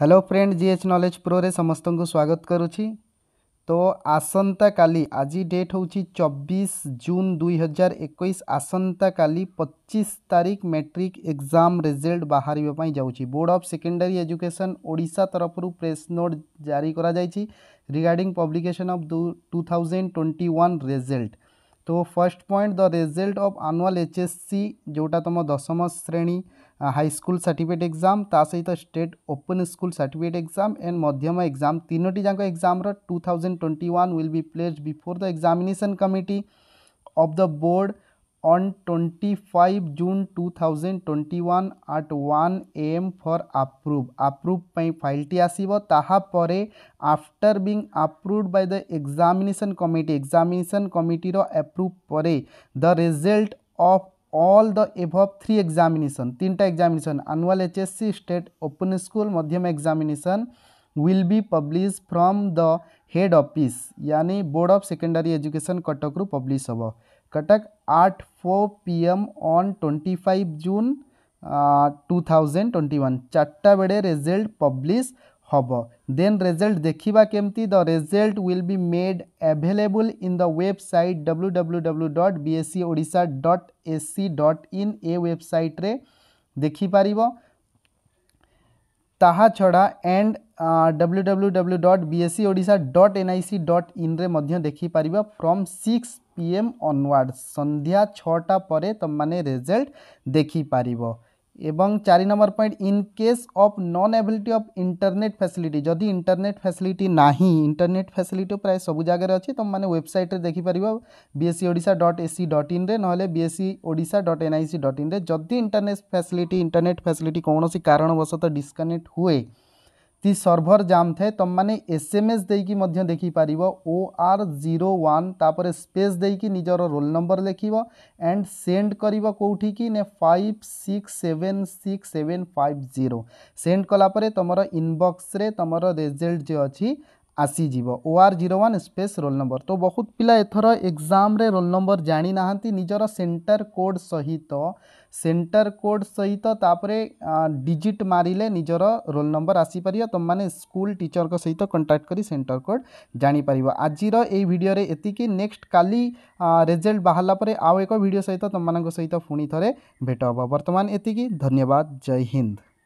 hello friend जी एच प्रो रे समस्त स्वागत करुच्ची तो आसंता काली आज डेट हूँ चबीस जून दुई हजार एक आसंता काली पचीस तारीख मैट्रिक एग्जाम रिजल्ट बाहर जाऊँगी board of secondary education Odisha तरफ प्रेस नोट जारी करा कर regarding publication of two thousand twenty one result तो first point the result of annual H S C जोटा तुम दशम श्रेणी हाई स्कूल सर्टिफिकेट एग्जाम ता सहित state open school certificate exam and Madhyama exam तीनो जाक exam two thousand twenty one will be placed before the examination committee of the board on 25 June 2021 at 1 am for approve approve ପାଇଁ file ଟି ଆସିବ ତାହାପରେ after being approved by the examination committee examination committee ର approve ପରେ the result of all the above three examination তিনটা examination annual hsc state open school madhyam examination will be published from the head office यानी board of secondary education Cuttack रु publish होबो कटक आठ फो P M on twenty five June two thousand twenty one चार्टा बेले result publish हम देन result देखा केमती the result will be made available in the website W W W dot B S C Odisha dot S C dot in ए वेबसाइट्रे देखिपर ता छड़ा and W W W dot B S C Odisha dot N I C dot in देखिपर from six PM ଅନୱାର୍ଡ଼ ସନ୍ଧ୍ୟା ଛଅଟା ପରେ ତୁମମାନେ ରେଜଲ୍ଟ ଦେଖିପାରିବ এবং চারি number point in case of non availability of internet facility যদি ইন্টরনেট ফ্যাসিলিটি না ইন্টরনেট ফ্যাসিলিটি প্রায় সবু জায়গায় অছি তোমাকে ওয়েবসাইটে দেখিপার BSC Odisha dot AC dot ইন্রে নহলে BSC Odisha dot NIC dot ইন্রে যদি ইন্টরনেট ফ্যাসিলিটি ইন্টরনেট ফ্যাসিলিটি কৌশি কারণবশত ডিসকানেক্ট হুয়ে ती सर्भर जाम थाए तुम मैंने एसएमएस देकी देखिपार O R zero one space निजर रोल नंबर लिख एंड सेंड कर कौटी की ने five six seven six seven five zero send कलापर तुम इनबक्स तुम रेजल्ट जो अच्छी ଆସିଯିବ O R zero one space roll number ତ ବହୁତ ପିଲା ଏଥର ଏକ୍ଜାମ୍ରେ ରୋଲ୍ ନମ୍ବର ଜାଣିନାହାନ୍ତି ନିଜର ସେଣ୍ଟର କୋଡ଼୍ ସହିତ ସେଣ୍ଟର କୋଡ଼୍ ସହିତ ତାପରେ ଡିଜିଟ୍ ମାରିଲେ ନିଜର ରୋଲ୍ ନମ୍ବର ଆସିପାରିବ ତୁମମାନେ ସ୍କୁଲ ଟିଚରଙ୍କ ସହିତ କଣ୍ଟାକ୍ଟ କରି ସେଣ୍ଟର କୋଡ଼୍ ଜାଣିପାରିବ ଆଜିର ଏଇ ଭିଡ଼ିଓରେ ଏତିକି ନେକ୍ସଟ କାଲି ରେଜଲ୍ଟ ବାହାରିଲା ପରେ ଆଉ ଏକ ଭିଡ଼ିଓ ସହିତ ତୁମମାନଙ୍କ ସହିତ ପୁଣି ଥରେ ଭେଟ ହେବ ବର୍ତ୍ତମାନ ଏତିକି ଧନ୍ୟବାଦ ଜୟ ହିନ୍ଦ